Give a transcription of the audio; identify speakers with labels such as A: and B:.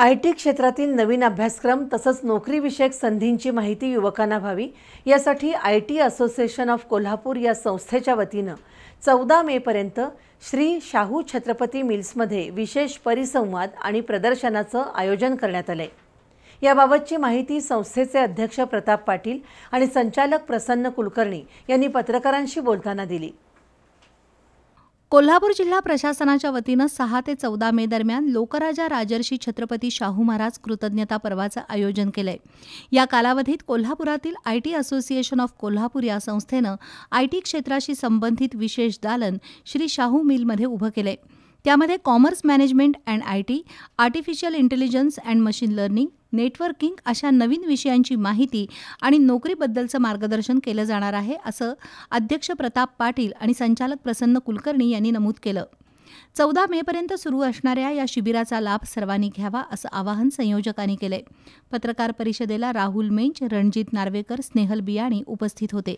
A: I T क्षेत्रातील नवीन अभ्यासक्रम तसंच नोकरीविषयक संधींची माहिती युवकांना व्हावी यासाठी I T association of Kolhapur या संस्थेच्या वतीनं चौदा मेपर्यंत श्री शाहू छत्रपती मिल्समध्ये विशेष परिसंवाद आणि प्रदर्शनाचं आयोजन करण्यात आलं याबाबतची माहिती संस्थेचे अध्यक्ष प्रताप पाटील आणि संचालक प्रसन्न कुलकर्णी यांनी पत्रकारांशी बोलताना दिली
B: कोल्हापूर जिल्हा प्रशासनाच्या वतीनं सहा ते चौदा मे दरम्यान लोकराजा राजर्षी छत्रपती शाहू महाराज कृतज्ञता पर्वाचं आयोजन केलं आहे या कालावधीत कोल्हापुरातील I T association of Kolhapur या संस्थेनं आय टी क्षेत्राशी संबंधित विशेष दालन श्री शाहू मिलमध्ये उभं केलं त्यामध्ये commerce management and I T artificial intelligence and machine learning networking अशा नवीन विषयांची माहिती आणि नोकरीबद्दलचं मार्गदर्शन केलं जाणार आहे असं अध्यक्ष प्रताप पाटील आणि संचालक प्रसन्न कुलकर्णी यांनी नमूद केलं चौदा मेपर्यंत सुरू असणाऱ्या या शिबिराचा लाभ सर्वांनी घ्यावा असं आवाहन संयोजकांनी केलंय पत्रकार परिषदेला राहुल मेंच रणजित नार्वेकर स्नेहल बियाणी उपस्थित होते